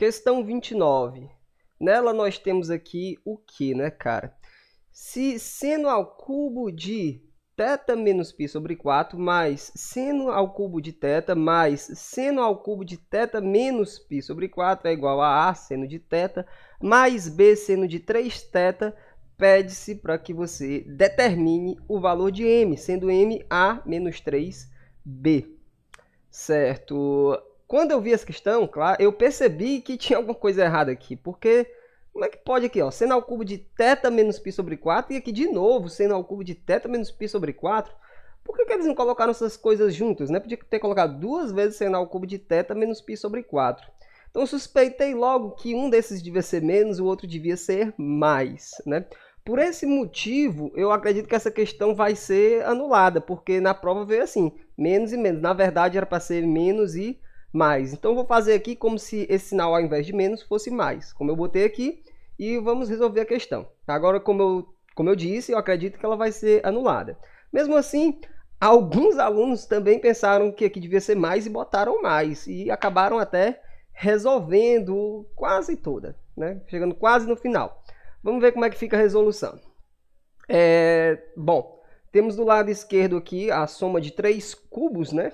Questão 29. Nela nós temos aqui o que, né, cara? Se seno ao cubo de teta menos pi sobre 4 mais seno ao cubo de teta mais seno ao cubo de teta menos pi sobre 4 é igual a A seno de teta mais B seno de 3 teta, pede-se para que você determine o valor de M, sendo M A menos 3B. Certo? Quando eu vi essa questão, claro, eu percebi que tinha alguma coisa errada aqui, porque como é que pode aqui, ó, seno ao cubo de θ menos π sobre 4, e aqui de novo, seno ao cubo de θ menos π sobre 4, por que, que, eles não colocaram essas coisas juntas, né? Podia ter colocado duas vezes seno ao cubo de θ menos π sobre 4. Então, suspeitei logo que um desses devia ser menos, o outro devia ser mais, né? Por esse motivo, eu acredito que essa questão vai ser anulada, porque na prova veio assim, menos e menos. Na verdade, era para ser menos e mais. Então, vou fazer aqui como se esse sinal, ao invés de menos, fosse mais, como eu botei aqui, e vamos resolver a questão. Agora, como eu, como eu disse, eu acredito que ela vai ser anulada. Mesmo assim, alguns alunos também pensaram que aqui devia ser mais e botaram mais, e acabaram até resolvendo quase toda, né? chegando quase no final. Vamos ver como é que fica a resolução. É, bom, temos do lado esquerdo aqui a soma de três cubos, né?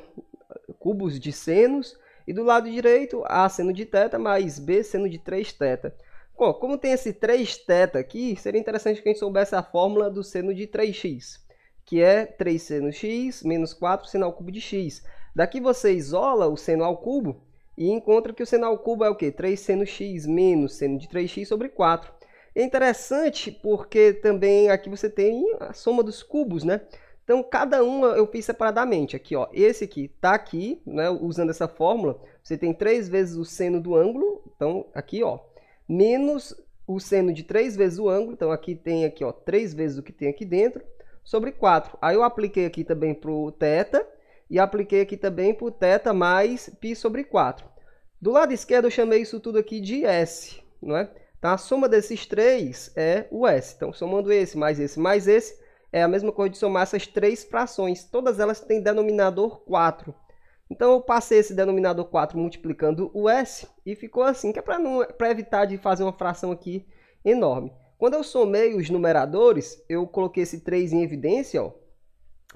Cubos de senos. E do lado direito, A seno de θ mais B seno de 3 θ. Bom, como tem esse 3 θ aqui, seria interessante que a gente soubesse a fórmula do seno de 3x, que é 3 seno x menos 4 seno ao cubo de x. Daqui você isola o seno ao cubo e encontra que o seno ao cubo é o quê? 3 seno x menos seno de 3x sobre 4. É interessante porque também aqui você tem a soma dos cubos, né? Então, cada uma eu fiz separadamente. Aqui, ó, esse aqui está aqui, né, usando essa fórmula, você tem 3 vezes o seno do ângulo, então aqui, ó, menos o seno de 3 vezes o ângulo, então aqui tem aqui, ó, 3 vezes o que tem aqui dentro, sobre 4. Aí eu apliquei aqui também para o θ e apliquei aqui também para o θ mais π sobre 4. Do lado esquerdo eu chamei isso tudo aqui de S, não é? Então a soma desses três é o S. Então somando esse mais esse mais esse, é a mesma coisa de somar essas três frações. Todas elas têm denominador 4. Então eu passei esse denominador 4 multiplicando o S e ficou assim, que é para evitar de fazer uma fração aqui enorme. Quando eu somei os numeradores, eu coloquei esse 3 em evidência, ó,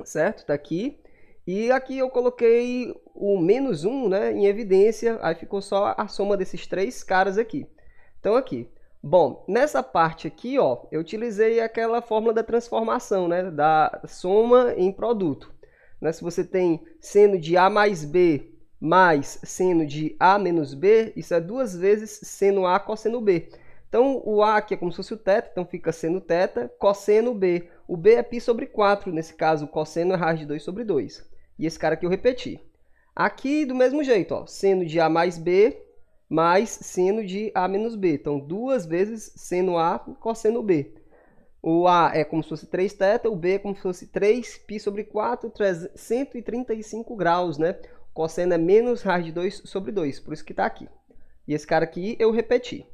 certo? Está aqui. E aqui eu coloquei o menos 1 né, em evidência, aí ficou só a soma desses três caras aqui. Então aqui, Bom, nessa parte aqui, ó, eu utilizei aquela fórmula da transformação, né, da soma em produto. Né? Se você tem seno de A mais B mais seno de A menos B, isso é duas vezes seno A cosseno B. Então, o A aqui é como se fosse o θ, então fica seno θ, cosseno B. O B é π sobre 4, nesse caso, o cosseno é raiz de 2 sobre 2. E esse cara aqui eu repeti. Aqui, do mesmo jeito, ó, seno de A mais B mais seno de A menos B. Então, duas vezes seno A cosseno B. O A é como se fosse 3 θ, o B é como se fosse 3π sobre 4, 135 graus, né? O cosseno é menos raiz de 2 sobre 2, por isso que está aqui. E esse cara aqui eu repeti.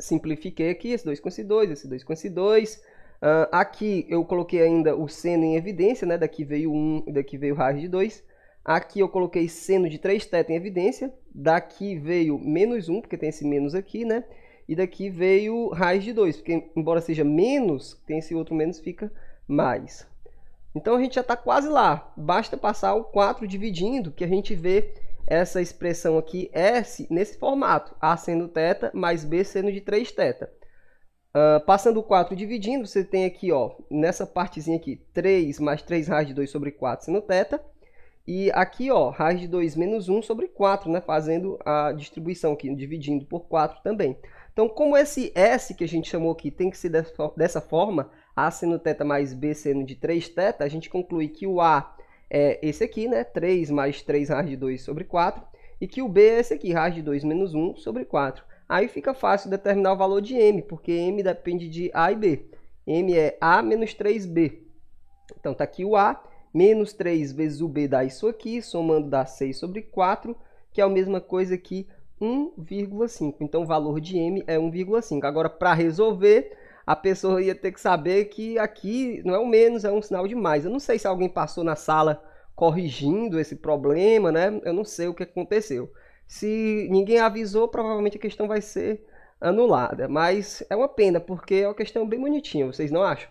Simplifiquei aqui, esse 2 com esse 2, esse 2 com esse 2. Uh, ah, aqui eu coloquei ainda o seno em evidência, né? Daqui veio 1 um, daqui veio raiz de 2. Aqui eu coloquei seno de 3 θ em evidência. Daqui veio menos 1, porque tem esse menos aqui, né? E daqui veio raiz de 2, porque embora seja menos, tem esse outro menos, fica mais. Então a gente já está quase lá. Basta passar o 4 dividindo, que a gente vê essa expressão aqui, S, nesse formato. A sendo θ mais B sendo de 3 θ. Uh, passando o 4 dividindo, você tem aqui, ó, nessa partezinha aqui, 3 mais 3 raiz de 2 sobre 4 sendo θ. E aqui, ó, raiz de 2 menos 1 sobre 4, né? Fazendo a distribuição aqui, dividindo por 4 também. Então, como esse S que a gente chamou aqui tem que ser dessa forma, A seno θ mais B seno de 3 θ, a gente conclui que o A é esse aqui, né? 3 mais 3 raiz de 2 sobre 4. E que o B é esse aqui, raiz de 2 menos 1 sobre 4. Aí fica fácil determinar o valor de M, porque M depende de A e B. M é A menos 3B. Então, está aqui o A Menos 3 vezes o B dá isso aqui, somando dá 6 sobre 4, que é a mesma coisa que 1,5. Então, o valor de M é 1,5. Agora, para resolver, a pessoa ia ter que saber que aqui não é um menos, é um sinal de mais. Eu não sei se alguém passou na sala corrigindo esse problema, né? Eu não sei o que aconteceu. Se ninguém avisou, provavelmente a questão vai ser anulada. Mas é uma pena, porque é uma questão bem bonitinha, vocês não acham?